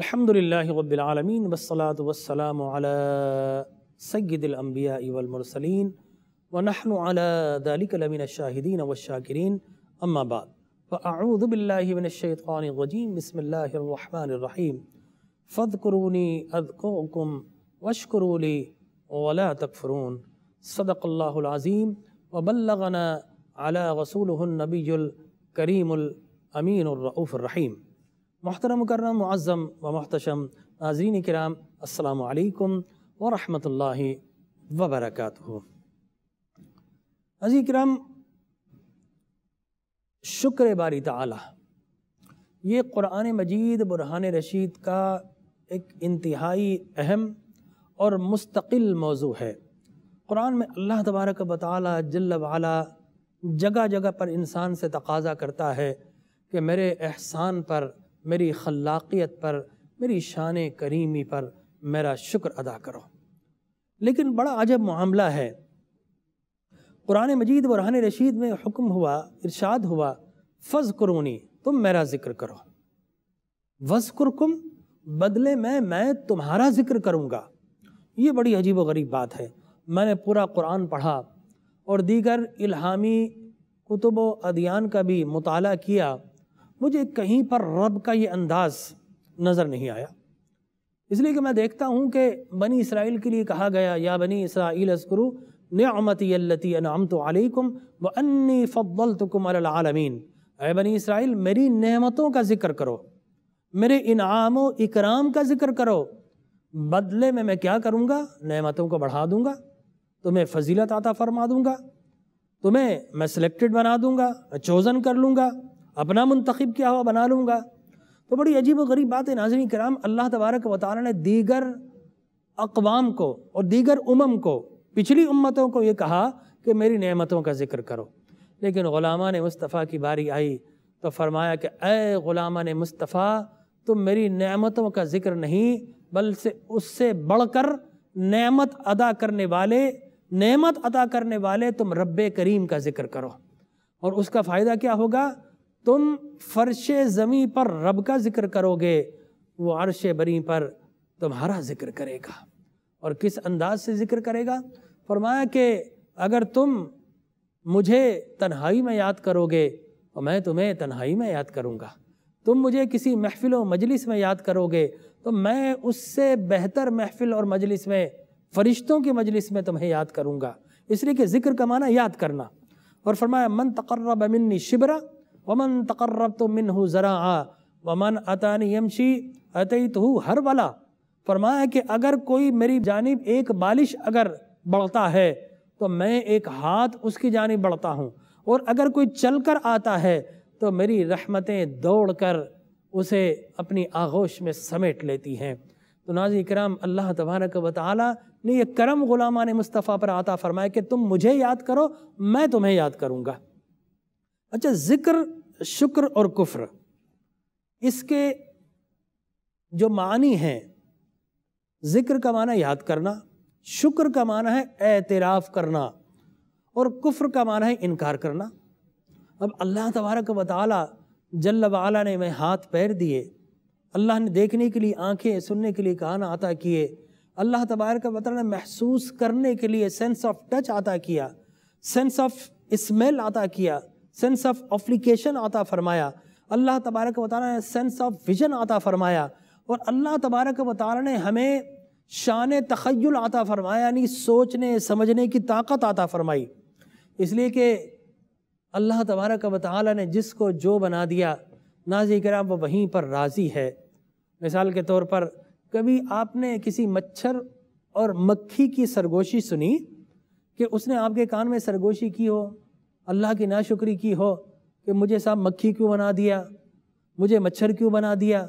الحمد لله رب العالمين والصلاة والسلام على سيد الأنبياء والمرسلين ونحن على ذلك لمن الشاهدين والشاكرين أما بعد فأعوذ بالله من الشيطان الرجيم بسم الله الرحمن الرحيم فاذكروني أذكركم واشكروا لي ولا تكفرون صدق الله العظيم وبلغنا على رسوله النبي الكريم الأمين الرؤوف الرحيم मोहतरम करम मज़म व महतशम नाजरीन कराम असलकम वरहमत ला वबरक अजी कराम शुक्र बारी तला ये क़ुरान मजीद बुरहान रशीद का एक इंतहाई अहम और मुस्तकिल मौजू है क़ुरान में अल्लाह तबारक वाली जल्ल वाला जगह जगह पर इंसान से तकाजा करता है कि मेरे एहसान पर मेरी खलाक़ियत पर मेरी शान करीमी पर मेरा शुक्र अदा करो लेकिन बड़ा अजब मामला है कुरान मजीद बुरहान रशीद में हुक्म हुआ इरशाद हुआ फ़ज़ करूनी तुम मेरा ज़िक्र करो कुरकुम बदले में मैं तुम्हारा ज़िक्र करूँगा ये बड़ी अजीब व गरीब बात है मैंने पूरा कुरान पढ़ा और दीगर इल्हामी कुतुब अदियान का भी मुताला किया मुझे कहीं पर रब का ये अंदाज नज़र नहीं आया इसलिए कि मैं देखता हूँ कि बनी इसराइल के लिए कहा गया या बनी इसराइल अस्करु नमती नाम तो आलकुम व अन्नी फ़ल तुम आलमीन अय बनी इसराइल मेरी नहमतों का ज़िक्र करो मेरे इनाम व इकराम का ज़िक्र करो बदले में मैं क्या करूँगा नहमतों को बढ़ा दूँगा तुम्हें फजीलत आता फरमा दूँगा तुम्हें मैं सिलेक्टेड बना दूँगा मैं चोज़न कर लूँगा अपना मंतखब किया हुआ बना लूँगा तो बड़ी अजीब व गरीब बात है नाजन कराम अल्लाह तबारक व ने दीगर अकवाम को और दीगर उमम को पिछली उम्मतों को ये कहा कि मेरी नेमतों का जिक्र करो लेकिन ग़ुलामा ने मुस्तफ़ा की बारी आई तो फरमाया कि ए ग़ुलामा ने मुस्तफ़ा तुम मेरी नेमतों का जिक्र नहीं बल से उससे बढ़कर नेमत अदा करने वाले नेमत अदा करने वाले तुम रब करीम का जिक्र करो और उसका फ़ायदा क्या होगा तुम फर्श ज़मी पर रब का जिक्र करोगे वो अरश बरी पर तुम्हारा जिक्र करेगा और किस अंदाज से जिक्र करेगा फरमाया कि अगर तुम मुझे तन्हाई में याद करोगे तो मैं तुम्हें तन्हाई में याद करूँगा तुम मुझे किसी महफिल और मजलिस में याद करोगे तो मैं उससे बेहतर महफिल और मजलिस में फरिश्तों की मजलिस में तुम्हें याद करूँगा इसलिए कि ज़िक्र का माना याद करना और फरमाया मन तकर्रब मिन्नी शिबरा वमन तकर्रब तो मिन हु ज़रा आ वमन अतानी यमशी अतई तो हर वाला फरमाया कि अगर कोई मेरी जानब एक बालिश अगर बढ़ता है तो मैं एक हाथ उसकी जानब बढ़ता हूँ और अगर कोई चल कर आता है तो मेरी रहमतें दौड़ कर उसे अपनी आगोश में समेट लेती हैं तो नाजी कराम अल्लाह तबारक व ताली ने यह करम ग़ुलामान मुस्तफ़ा पर आता फरमाया कि तुम मुझे याद करो मैं तुम्हें याद करूँगा अच्छा ज़िक्र शुक्र और कुफ्र इसके जो मानी हैं ज़िक्र का माना याद करना शुक्र का माना है एतराफ़ करना और कुफ्र का माना है इनकार करना अब अल्लाह तबारक वाली जल्ल वाला ने मैं हाथ पैर दिए अल्लाह ने देखने के लिए आंखें सुनने के लिए कान आता किए अल्लाह तबारक वाली ने महसूस करने के लिए सेंस ऑफ टच आता किया सेंस ऑफ स्मेल आता किया सेंस ऑफ अप्लीकेशन आता फरमाया अल्लाह तबारक वाली ने सेंस ऑफ विजन आता फरमाया और अल्लाह तबारक वाली ने हमें शान तखयल आता फरमाया यानी सोचने समझने की ताकत आता फरमाई इसलिए कि अल्लाह तबारक वाली ने जिसको जो बना दिया नाजी कराम वो वहीं पर राज़ी है मिसाल के तौर पर कभी आपने किसी मच्छर और मक्खी की सरगोशी सुनी कि उसने आपके कान में सरगोशी की हो अल्लाह की नाशुक्री की हो कि मुझे साहब मक्खी क्यों बना दिया मुझे मच्छर क्यों बना दिया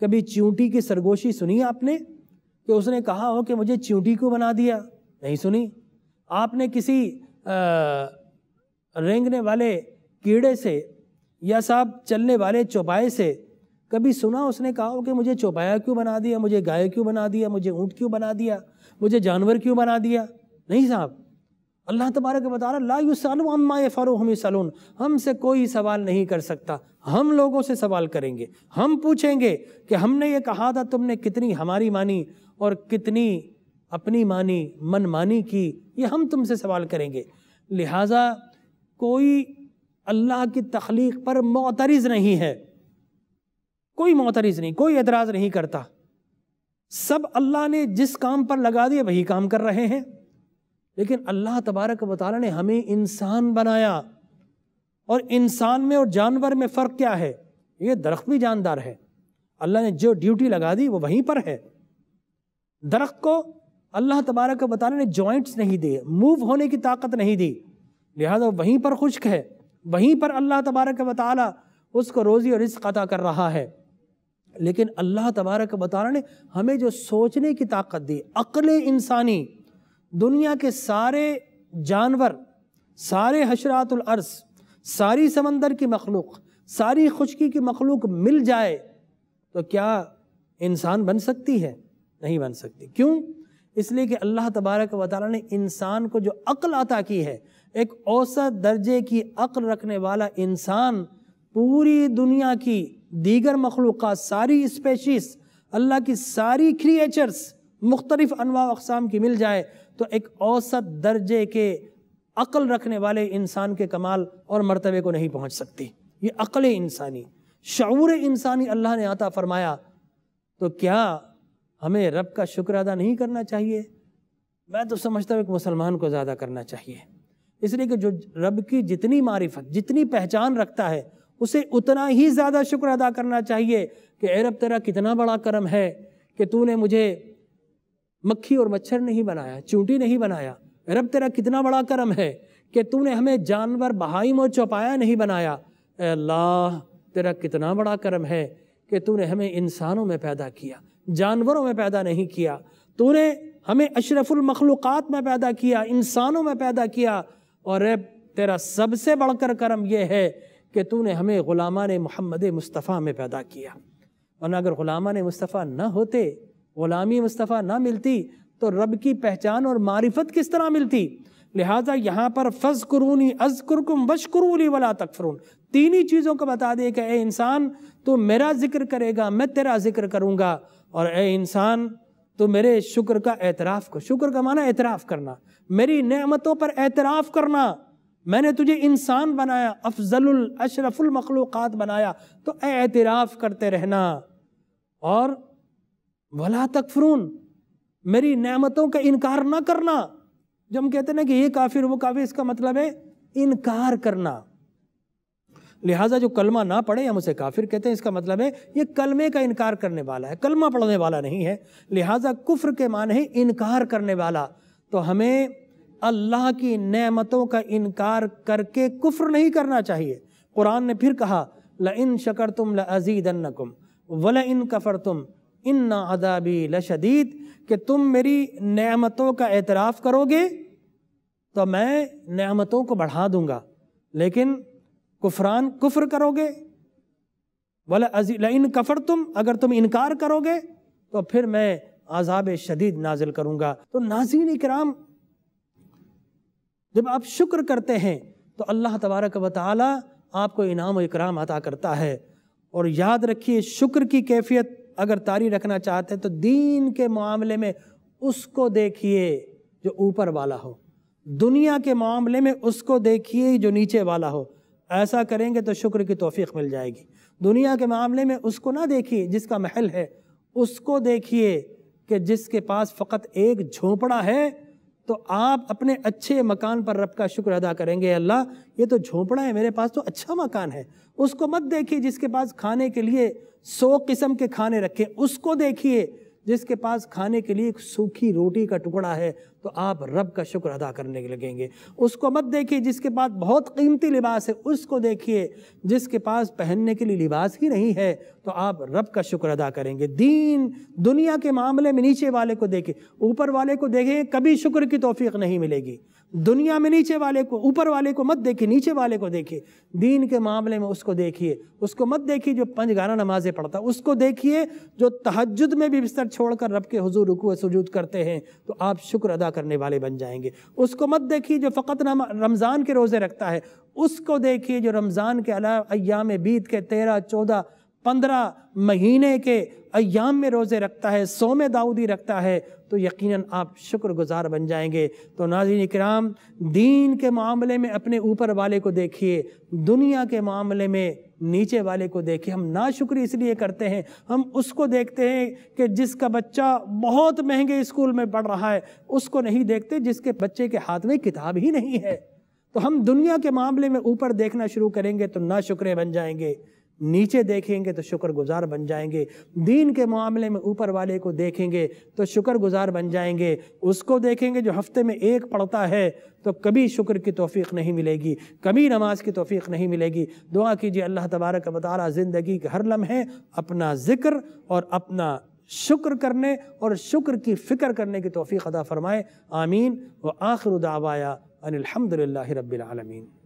कभी चींटी की सरगोशी सुनी आपने कि उसने कहा हो कि मुझे चींटी क्यों बना दिया नहीं सुनी आपने किसी रेंगने वाले कीड़े से या साहब चलने वाले चौपाए से कभी सुना उसने कहा हो कि मुझे चौपाया क्यों बना दिया मुझे गाय क्यों बना दिया मुझे ऊँट क्यों बना दिया मुझे जानवर क्यों बना दिया नहीं साहब अल्लाह तबारक बता रहा ला यूसलमा फ़ारो हम सलून हमसे कोई सवाल नहीं कर सकता हम लोगों से सवाल करेंगे हम पूछेंगे कि हमने ये कहा था तुमने कितनी हमारी मानी और कितनी अपनी मानी मन मानी की ये हम तुमसे सवाल करेंगे लिहाजा कोई अल्लाह की तख्लीक पर मोतरज़ नहीं है कोई मोतरज़ नहीं कोई एतराज़ नहीं करता सब अल्लाह ने जिस काम पर लगा दिया वही काम कर रहे हैं लेकिन अल्लाह तबारक वाली ने हमें इंसान बनाया और इंसान में और जानवर में फ़र्क क्या है ये दरख्त भी जानदार है अल्लाह ने जो ड्यूटी लगा दी वो वहीं पर है दरख्त को अल्लाह तबारक वाली ने जॉइंट्स नहीं दिए मूव होने की ताकत नहीं दी लिहाजा वहीं पर खुश्क है वहीं पर अल्लाह तबारक वाली उसको रोज़ी और रिस्क अदा कर रहा है लेकिन अल्लाह तबारक वाली ने हमें जो सोचने की ताकत दी अक्ल इंसानी दुनिया के सारे जानवर सारे हशरातुल अर्स सारी समंदर की मखलूक सारी खुशकी की मखलूक मिल जाए तो क्या इंसान बन सकती है नहीं बन सकती क्यों इसलिए कि अल्लाह तबारक व ने इंसान को जो अक्ल अता की है एक औसत दर्जे की अक्ल रखने वाला इंसान पूरी दुनिया की दीगर मखलूक सारी स्पेशीज़ अल्लाह की सारी क्रिएचर्स मुख्तलिफ अनवा अकसाम की मिल जाए तो एक औसत दर्जे के अक़ल रखने वाले इंसान के कमाल और मर्तबे को नहीं पहुँच सकती ये अक़ल इंसानी शूर इंसानी अल्लाह ने आता फरमाया तो क्या हमें रब का शुक्र अदा नहीं करना चाहिए मैं तो समझता हूँ एक मुसलमान को ज़्यादा करना चाहिए इसलिए कि जो रब की जितनी मारिफत जितनी पहचान रखता है उसे उतना ही ज़्यादा शुक्र अदा करना चाहिए कि ए रब तेरा कितना बड़ा करम है कि तूने मुझे मक्खी और मच्छर नहीं बनाया चूंटी नहीं बनाया रब तेरा कितना बड़ा करम है कि तूने हमें जानवर बहाइम और चौपाया नहीं बनाया अल्लाह तेरा कितना बड़ा करम है कि तूने हमें इंसानों में पैदा किया जानवरों में पैदा नहीं किया तूने हमें अशरफुल मखलूक में पैदा किया इंसानों में पैदा किया और रब तेरा सबसे बढ़कर करम यह है कि तूने हमें ग़ुलामा ने मोहम्मद मुस्तफ़ा में पैदा किया वरना अगर ग़ुलामा ने मुस्तफ़ा न होते ग़ुलामी मुस्तफ़ा ना मिलती तो रब की पहचान और मारिफत किस तरह मिलती लिहाजा यहाँ पर फज करूनी अज करकुम वश करूली वाला तकफरून तीन ही चीज़ों को बता दें कि ए इंसान तो मेरा जिक्र करेगा मैं तेरा जिक्र करूँगा और ए इंसान तो मेरे शुक्र का एतराफ़ कर शुक्र का माना एतराफ़ करना मेरी नमतों पर एतराफ़ करना मैंने तुझे इंसान बनाया अफजल बनाया तो एतराफ़ करते रहना और वला तकफरून मेरी नेमतों का इनकार ना करना जब हम कहते ना कि ये काफिर वो काफिर इसका मतलब है इनकार करना लिहाजा जो कलमा ना पढ़े हम उसे काफिर कहते हैं इसका मतलब है ये कलमे का इनकार करने वाला है कलमा पढ़ने वाला नहीं है लिहाजा कुफ्र के मान है इनकार करने वाला तो हमें अल्लाह की नेमतों का इनकार करके कुफ्र नहीं करना चाहिए कुरान ने फिर कहा ल इन शकर तुम ल अजीदन्नकुम वल इन कफ़र तुम इन ना अदाबी लशदीद कि तुम मेरी नेमतों का एतराफ़ करोगे तो मैं नेमतों को बढ़ा दूंगा लेकिन कुफरान कुफ्र करोगे वाला अजीन कफर तुम अगर तुम इनकार करोगे तो फिर मैं आज़ाब शदीद नाजिल करूंगा तो नाजीन इकराम जब आप शुक्र करते हैं तो अल्लाह तबारक व आपको इनाम और इकराम अता करता है और याद रखिए शुक्र की कैफियत अगर तारी रखना चाहते हैं तो दीन के मामले में उसको देखिए जो ऊपर वाला हो दुनिया के मामले में उसको देखिए जो नीचे वाला हो ऐसा करेंगे तो शुक्र की तोफ़ी मिल जाएगी दुनिया के मामले में उसको ना देखिए जिसका महल है उसको देखिए कि जिसके पास फ़कत एक झोंपड़ा है तो आप अपने अच्छे मकान पर रब का शुक्र अदा करेंगे अल्लाह ये तो झोंपड़ा है मेरे पास तो अच्छा मकान है उसको मत देखिए जिसके पास खाने के लिए सौ किस्म के खाने रखे उसको देखिए जिसके पास खाने के लिए एक सूखी रोटी का टुकड़ा है तो आप रब का शुक्र अदा करने के लगेंगे उसको मत देखिए जिसके पास बहुत कीमती लिबास है उसको देखिए जिसके पास पहनने के लिए लिबास ही नहीं है तो आप रब का शुक्र अदा करेंगे दीन दुनिया के मामले में नीचे वाले को देखें ऊपर वाले को देखें कभी शुक्र की तोफ़ीक़ नहीं मिलेगी दुनिया में नीचे वाले को ऊपर वाले को मत देखिए नीचे वाले को देखिए दीन के मामले में उसको देखिए उसको मत देखिए जो पंजगाना नमाजें पढ़ता उसको देखिए जो तहजद में भी बिस्तर छोड़कर रब के हजूर रुकू सजूद करते हैं तो आप शुक्र अदा करने वाले बन जाएंगे उसको मत देखिए जो फ़कत रमज़ान के रोज़े रखता है उसको देखिए जो रमज़ान के अलायाम अयाम बीत के तेरह चौदह पंद्रह महीने के अयाम में रोज़े रखता है सौ में दाऊदी रखता है तो यकीनन आप शुक्र गुज़ार बन जाएंगे तो नाजिन कराम दीन के मामले में अपने ऊपर वाले को देखिए दुनिया के मामले में नीचे वाले को देखिए हम ना शुक्री इसलिए करते हैं हम उसको देखते हैं कि जिसका बच्चा बहुत महंगे स्कूल में पढ़ रहा है उसको नहीं देखते जिसके बच्चे के हाथ में किताब ही नहीं है तो हम दुनिया के मामले में ऊपर देखना शुरू करेंगे तो ना शुक्रे बन जाएंगे नीचे देखेंगे तो शुक्रगुजार बन जाएंगे दीन के मामले में ऊपर वाले को देखेंगे तो शुक्रगुजार बन जाएंगे उसको देखेंगे जो हफ्ते में एक पढ़ता है तो कभी शुक्र की तोफ़ी नहीं मिलेगी कभी नमाज की तोफ़ी नहीं मिलेगी दुआ कीजिए अल्लाह तबारक वाली ज़िंदगी के हर लम्हे अपना ज़िक्र और अपना शुक्र करने और शुक्र की फ़िक्र करने की तोफ़ी अदा फ़रमाए आमीन व आखिर दावाया अनिलहमदिल्ला रबालमीन